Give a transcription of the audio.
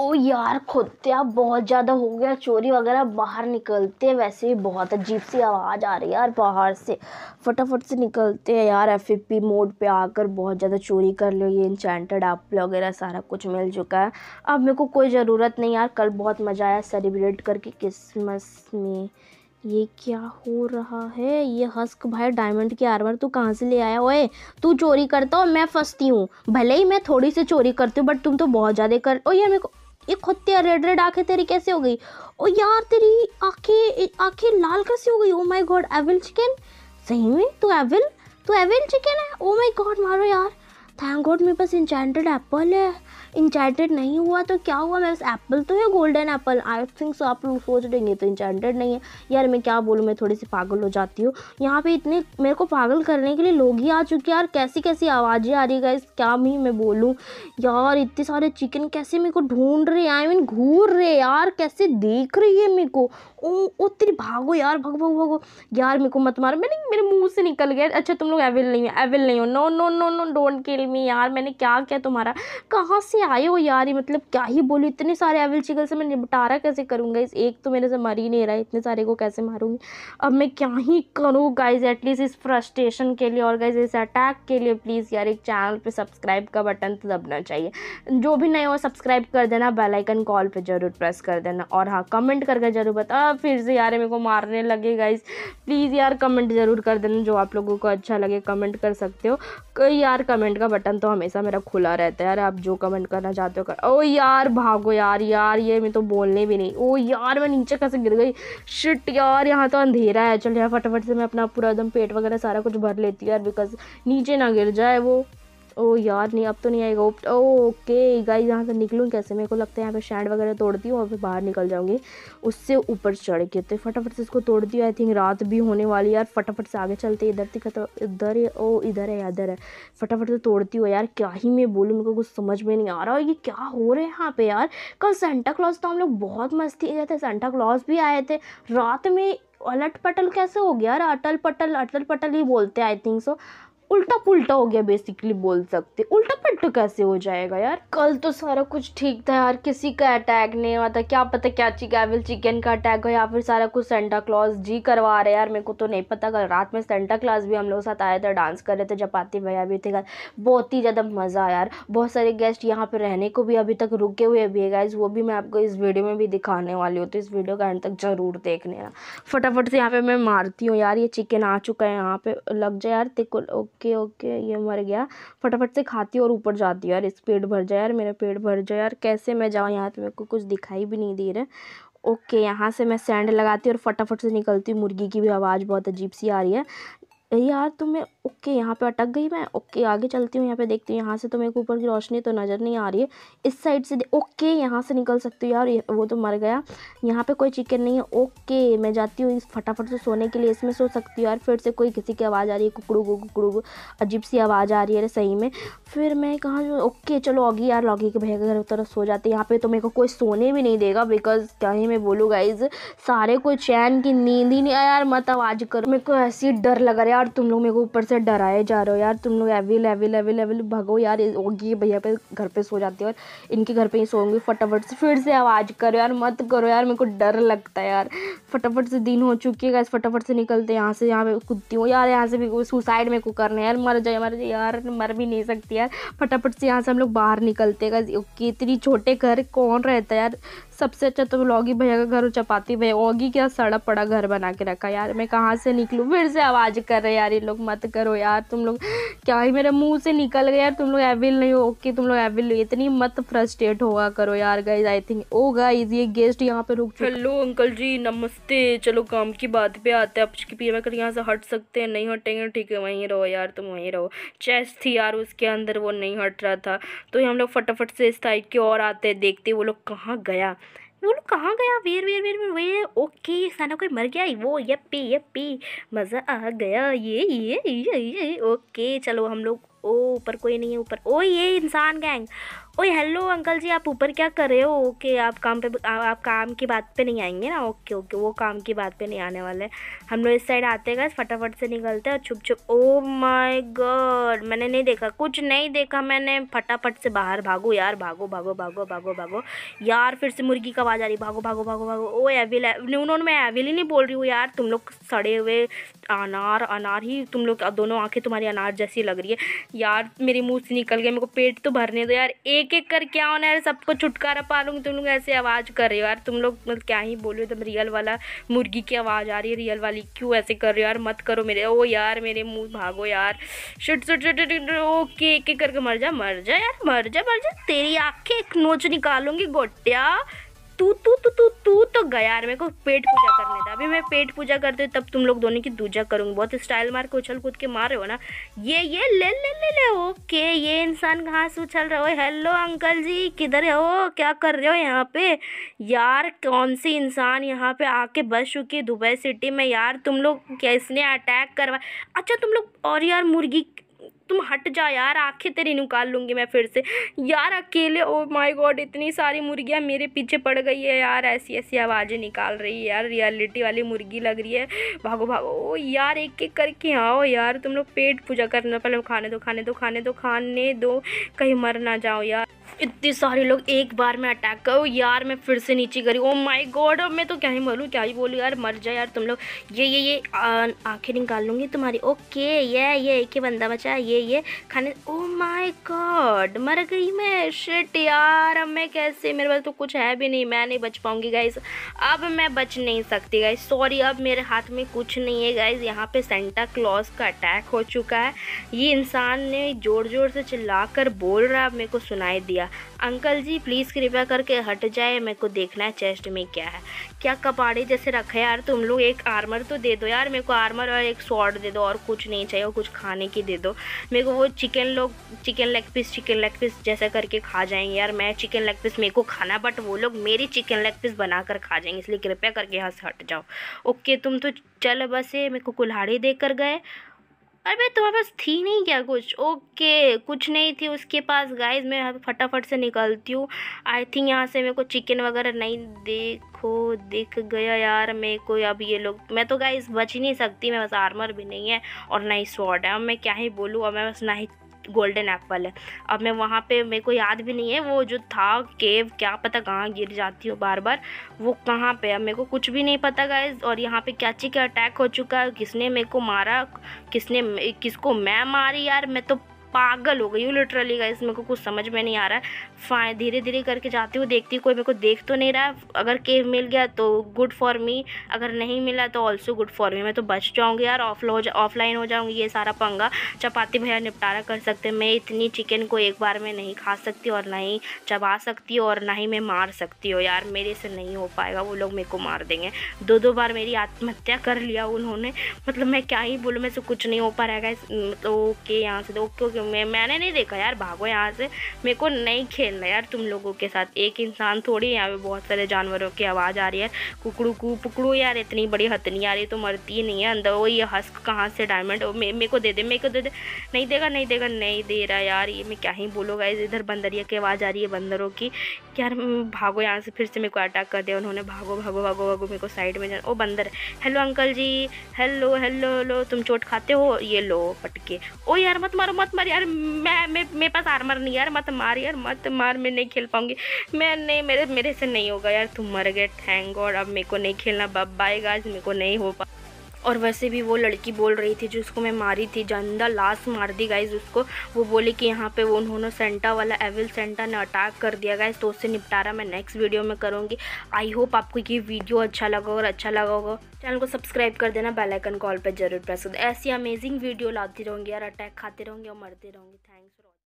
ओ यार खोत्या तो बहुत ज़्यादा हो गया चोरी वगैरह बाहर निकलते हैं वैसे भी बहुत अजीब सी आवाज़ आ रही है यार बाहर से फटाफट से निकलते हैं यार एफ पी मोड पे आकर बहुत ज़्यादा चोरी कर लो ये इंचेंटेड एप्पल वगैरह सारा कुछ मिल चुका है अब मेरे को कोई ज़रूरत नहीं यार कल बहुत मज़ा आया सेलिब्रेट करके क्रिसमस में ये क्या हो रहा है ये हस्क भाई डायमंड की आर्मर तू कहाँ से ले आया ओए तू चोरी करता हो मैं फंसती हूँ भले ही मैं थोड़ी सी चोरी करती हूँ बट तुम तो बहुत ज़्यादा कर ओ यार मेरे को एक खुद रेड रेड आंखें तेरी कैसे हो गई ओ यार तेरी आंखें आंखें लाल कैसे हो गई oh my god evil chicken सही में तू एविल तू एविल चिकन है ओ माय गॉड मारो यार थैंक गॉड मेरे पास इंचेंटेड एप्पल है इंचार्टेड नहीं हुआ तो क्या हुआ मैं एप्पल तो है golden apple I think so आप लोग सोच देंगे तो इंचार्टेड नहीं है यार मैं क्या बोलूँ मैं थोड़ी सी पागल हो जाती हूँ यहाँ पे इतने मेरे को पागल करने के लिए लोग ही आ चुके हैं यार कैसी कैसी आवाज़ें आ रही है क्या भी मैं बोलूँ यार इतने सारे चिकन कैसे मेरे को ढूंढ रहे आई मीन घूर रहे यार कैसे देख रही है मेरे को ओ ओ तेरी भागो यार भागो भागो भागो यार मेरे को मत मारो मैंने मेरे मुंह से निकल गया अच्छा तुम लोग एविल नहीं हो एविल नहीं हो no no no no don't kill me यार मैंने क्या किया तुम्हारा कहाँ से से आए हो यार ये मतलब क्या ही बोलूँ इतने सारे एविल चिकल से मैं निपटारा कैसे करूँगा इस एक तो मेरे से मर ही नहीं रहा इतने सारे को कैसे मारूँगी अब मैं क्या ही करूँ गाइज एटलीस्ट इस फ्रस्ट्रेशन के लिए और गाइज इस अटैक के लिए प्लीज़ यार एक चैनल पर सब्सक्राइब का बटन तो दबना चाहिए जो भी नए हो सब्सक्राइब कर देना बेलाइकन कॉल पर ज़रूर प्रेस कर देना और हाँ कमेंट करके ज़रूर बता फिर से यार मेरे को मारने लगे गाइज प्लीज़ यार कमेंट ज़रूर कर देना जो आप लोगों को अच्छा लगे कमेंट कर सकते हो कई यार कमेंट का बटन तो हमेशा मेरा खुला रहता है यार आप जो कमेंट करना चाहते हो कर ओ यार भागो यार यार ये मैं तो बोलने भी नहीं ओ यार मैं नीचे कैसे गिर गई शिट यार यहाँ तो अंधेरा है चल यार फटाफट से मैं अपना पूरा एकदम पेट वगैरह सारा कुछ भर लेती हूँ यार बिकॉज नीचे ना गिर जाए वो ओ यार नहीं अब तो नहीं आएगा ओके गाइस यहाँ से निकलूँ कैसे मेरे को लगता है यहाँ पे शैंड वगैरह तोड़ती हूँ और फिर बाहर निकल जाऊँगी उससे ऊपर चढ़ के तो फटाफट से इसको तोड़ती हूँ आई थिंक रात भी होने वाली यार फटाफट से आगे चलते इधर थी तो इधर ओ इधर है इधर है फटाफट से तोड़ती हूँ यार क्या ही मैं बोलूँ मेरे को कुछ समझ में नहीं आ रहा ये क्या हो रहा है यहाँ पे यार कल सेंटा क्लॉज तो हम लोग बहुत मस्ती गए थे सेंटा क्लॉज भी आए थे रात में अलट पटल कैसे हो गया यार अटल पटल अटल पटल ही बोलते हैं आई थिंक सो उल्टा पुल्टा हो गया बेसिकली बोल सकते उल्टा पुल्टा कैसे हो जाएगा यार कल तो सारा कुछ ठीक था यार किसी का अटैक नहीं हुआ था क्या पता क्या चिकैविल चिकन का अटैक हो या फिर सारा कुछ सेंटा क्लॉज जी करवा रहे यार मेरे को तो नहीं पता कल रात में सेंटा क्लॉज भी हम लोग साथ आया था डांस कर रहे थे जपाती भैया भी थे बहुत ही ज़्यादा मज़ा आया यार बहुत सारे गेस्ट यहाँ पर रहने को भी अभी तक रुके हुए भी है गाइज वो भी मैं आपको इस वीडियो में भी दिखाने वाली हूँ तो इस वीडियो का एंड तक ज़रूर देखने फटाफट से यहाँ पर मैं मारती हूँ यार ये चिकन आ चुका है यहाँ पर लग जाए यार तेरे ओके ओके ये मर गया फटाफट से खाती हूँ और ऊपर जाती हूँ यार इस पेट भर जाए यार मेरा पेट भर जाए यार कैसे मैं जाऊँ यहाँ तो मेरे को कुछ दिखाई भी नहीं दे रहा ओके यहाँ से मैं सैंड लगाती हूँ और फटाफट से निकलती हूँ मुर्गी की भी आवाज़ बहुत अजीब सी आ रही है यार तुम्हें ओके यहाँ पे अटक गई मैं ओके आगे चलती हूँ यहाँ पे देखती हूँ यहाँ से तो मेरे को ऊपर की रोशनी तो नज़र नहीं आ रही है इस साइड से ओके यहाँ से निकल सकती हूँ यार वो तो मर गया यहाँ पे कोई चिकन नहीं है ओके मैं जाती हूँ फटाफट से सोने के लिए इसमें सो सकती हूँ यार फिर से कोई किसी की आवाज़ आ रही है कुकड़ू कुकड़ू अजीब सी आवाज़ आ रही है अरे सही में फिर मैं कहाँ जो ओके चलो ऑगी यार लॉगी के भैया घर तरफ सो जाते यहाँ पे तो मेरे को कोई सोने भी नहीं देगा बिकॉज क्या ही मैं बोलूँ गाइज सारे कोई चैन की नींद ही नहीं यार मत आवाज़ करो मेरे को ऐसी डर लगा रहा है यार तुम लोग मेरे को ऊपर से यार डराए जा रहे हो यार तुम लोग एवी एविल एविल एविल भगो यार होगी भैया पे घर पे सो जाती है और इनके घर पे ही सोऊंगी फटाफट से फिर से आवाज़ करो यार मत करो यार मेरे को डर लगता है यार फटाफट से दिन हो चुकी है गैस फटाफट से निकलते यहाँ से यहाँ पे कुत्ती हो यार यहाँ से भी सुसाइड मेरे को करना है यार मर जाए मर जाए यार मर भी नहीं सकती यार फटाफट से यहाँ से हम लोग बाहर निकलते हैं गैस इतनी छोटे घर कौन रहता है यार सबसे अच्छा तो लॉगी भैया का घर चपाती भैया ओगी क्या सड़क पड़ा घर बना के रखा यार मैं कहाँ से निकलूँ फिर से आवाज़ कर रहे यार ये लोग मत करो यार तुम लोग क्या ही मेरे मुंह से निकल गया यार तुम लोग एविल नहीं हो ओके तुम लोग एविल इतनी मत फ्रस्ट्रेट होगा करो यार guys I think oh guys ये गेस्ट यहाँ पे रुक हेलो अंकल जी नमस्ते चलो काम की बात पे आते हैं आपकी पी कर यहाँ से हट सकते हैं नहीं हटेंगे तो ठीक है वहीं रहो यार तुम वहीं रहो चेस्ट थी यार उसके अंदर वो नहीं हट रहा था तो हम लोग फटाफट से इस टाइप के और आते हैं देखते वो लोग कहाँ गया वो लोग कहाँ गया where where where where where okay Sana कोई मर गया वो यप्पी यप्पी मज़ा आ गया ये ये ये ये ओके चलो हम लोग ओ ऊपर कोई नहीं है ऊपर ओ ये इंसान गैंग ओए हेलो अंकल जी आप ऊपर क्या कर रहे हो ओके आप काम पे आ, आप काम की बात पे नहीं आएंगे ना ओके ओके वो काम की बात पे नहीं आने वाले हम लोग इस साइड आते गए फटाफट से निकलते और छुप छुप ओ माय गॉड मैंने नहीं देखा कुछ नहीं देखा मैंने फटाफट से बाहर भागो यार भागो भागो भागो भागो भागो यार फिर से मुर्गी का आवाज़ आ रही भागो भागो भागो भागो ओ एविल उन्होंने मैं एविल ही नहीं बोल रही हूँ यार तुम लोग सड़े हुए अनार अनार ही तुम लोग दोनों आँखें तुम्हारी अनार जैसी लग रही है यार मेरे मुँह से निकल गए मेरे को पेट तो भरने दो यार एक एक एक कर क्या होना है सबको छुटकारा पा लूँगी तुम तो लोग ऐसे आवाज़ कर रहे हो यार तुम लोग मतलब क्या ही बोलो एकदम रियल वाला मुर्गी की आवाज़ आ रही है रियल वाली क्यों ऐसे कर रहे हो यार मत करो मेरे ओ यार मेरे मुँह भागो यार शुट शुट शुट ओके एक एक करके मर जा मर जा यार मर जा मर जा तेरी आँखें एक नोच निकालूंगी गोटिया तू तू तू तू तू तो गया यार मेरे को पेट पूजा करने था अभी मैं पेट पूजा करते तब तुम लोग दोनों की दूजा करूँगी बहुत स्टाइल मार के उछल कूद के मार रहे हो ना ये ये ले ले ले ले ओके ये इंसान कहाँ से उछल रहे हो हेलो अंकल जी किधर है हो क्या कर रहे हो यहाँ पे यार कौन सी इंसान यहाँ पे आके बस चुकी है दुबई सिटी में यार तुम लोग किसने अटैक करवा अच्छा तुम लोग और यार मुर्गी तुम हट जा यार आंखें तेरी निकाल लूँगी मैं फिर से यार अकेले ओ माई गॉड इतनी सारी मुर्गियाँ मेरे पीछे पड़ गई है यार ऐसी ऐसी आवाज़ें निकाल रही है यार रियलिटी वाली मुर्गी लग रही है भागो भागो ओ यार एक एक करके आओ यार तुम लोग पेट पूजा करना पहले खाने दो खाने दो खाने दो खाने दो कहीं मर ना जाओ यार इतने सारे लोग एक बार में अटैक करो यार मैं फिर से नीचे करी ओ माय गॉड मैं तो क्या ही बोलूँ क्या ही बोलूँ यार मर जाए यार तुम लोग ये ये ये आंखें निकाल लूँगी तुम्हारी ओके ये ये एक ही बंदा बचा ये ये ये खाने ओ माय गॉड मर गई मैं शिट यार अब मैं कैसे मेरे पास तो कुछ है भी नहीं मैं नहीं बच पाऊंगी गाइज अब मैं बच नहीं सकती गाइज सॉरी अब मेरे हाथ में कुछ नहीं है गाइज यहाँ पे सेंटा क्लॉज का अटैक हो चुका है ये इंसान ने ज़ोर ज़ोर से चिल्ला कर बोल रहा है मेरे को सुनाई दिया अंकल जी प्लीज़ कृपया करके हट जाए मेरे को देखना है चेस्ट में क्या है क्या कपाड़े जैसे रखे यार तुम लोग एक आर्मर तो दे दो यार मेरे को आर्मर और एक शॉर्ट दे दो और कुछ नहीं चाहिए और कुछ खाने की दे दो मेरे को वो चिकन लोग chicken leg piece chicken leg piece जैसा करके खा जाएंगे यार मैं चिकन लेग पीस मेरे को खाना बट वो लोग मेरी चिकन लेग पीस बना कर खा जाएंगे इसलिए कृपया करके यहाँ से हट जाओ ओके तुम तो चल बस मेरे को कुल्हाड़ी देकर गए अरे भाई तुम्हारे पास थी नहीं क्या कुछ ओके कुछ नहीं थी उसके पास गाइस मैं यहाँ फटाफट से निकलती हूँ आई थिंक यहाँ से मेरे को चिकन वगैरह नहीं देखो दिख गया यार मेरे को अब ये लोग मैं तो गाइस बच ही नहीं सकती मेरे पास आर्मर भी नहीं है और ना ही स्वॉर्ड है अब मैं क्या ही बोलूँ अब मैं बस ना ही गोल्डन एप्पल है अब मैं वहाँ पे मेरे को याद भी नहीं है वो जो था केव क्या पता कहाँ गिर जाती हो बार बार वो कहाँ पे अब मेरे को कुछ भी नहीं पता गाइज और यहाँ पे कैची का अटैक हो चुका है किसने मेरे को मारा किसने किसको मैं मारी यार मैं तो पागल हो गई हूँ लिटरली गाइस मेरे को कुछ समझ में नहीं आ रहा है फाइन धीरे धीरे करके जाती हूँ देखती हूँ कोई मेरे को देख तो नहीं रहा है अगर केव मिल गया तो गुड फॉर मी अगर नहीं मिला तो ऑल्सो गुड फॉर मी मैं तो बच जाऊँगी यार ऑफ हो जा ऑफलाइन हो जाऊँगी ये सारा पंगा चपाती भैया निपटारा कर सकते मैं इतनी चिकन को एक बार में नहीं खा सकती और ना ही चबा सकती और ना ही मैं मार सकती हूँ यार मेरे से नहीं हो पाएगा वो लोग मेरे को मार देंगे दो दो बार मेरी आत्महत्या कर लिया उन्होंने मतलब मैं क्या ही बोलूँ मेरे से कुछ नहीं हो पा रहा है मतलब तो ओके यहाँ से ओके तो ओके होंगे मैंने नहीं देखा यार भागो यहाँ से मेरे को नहीं खेलना यार तुम लोगों के साथ एक इंसान थोड़ी यहाँ पे बहुत सारे जानवरों की आवाज़ आ रही है कुकड़ू कु पुकड़ू यार इतनी बड़ी हथनी आ रही तो मरती नहीं है अंदर वो ये हस्क कहाँ से डायमंड मेरे को दे दे मेरे को दे दे नहीं देगा नहीं देगा नहीं दे रहा यार ये मैं क्या ही बोलूँगा इधर बंदरिया की आवाज़ आ रही है बंदरों की यार भागो यहाँ से फिर से मेरे को अटैक कर दिया उन्होंने भागो भागो भागो भागो मेरे को साइड में जाना ओ बंदर hello uncle ji hello hello hello तुम चोट खाते हो ये लो पटके ओ यार मत मारो मत मारो यार यार मैं मेरे पास आर्मर नहीं यार मत मार यार मत मार मैं नहीं खेल पाऊंगी मैं नहीं मेरे मेरे से नहीं होगा यार तुम मर गए थैंक गॉड अब मेरे को नहीं खेलना बाय गाइस मेरे को नहीं हो पा और वैसे भी वो लड़की बोल रही थी जिसको मैं मारी थी जंदा लाश मार दी गाइज उसको वो बोली कि यहाँ पे वो उन्होंने सेंटा वाला एविल सेंटा ने अटैक कर दिया गाइज तो उससे निपटारा मैं नेक्स्ट वीडियो में करूँगी आई होप आपको ये वीडियो अच्छा लगा और अच्छा लगा होगा चैनल को सब्सक्राइब कर देना बेलाइकन कॉल पर जरूर प्रेस कर ऐसी अमेजिंग वीडियो लाती रहूँगी यार अटैक खाते रहूँगी और मरते रहूँगी थैंक्स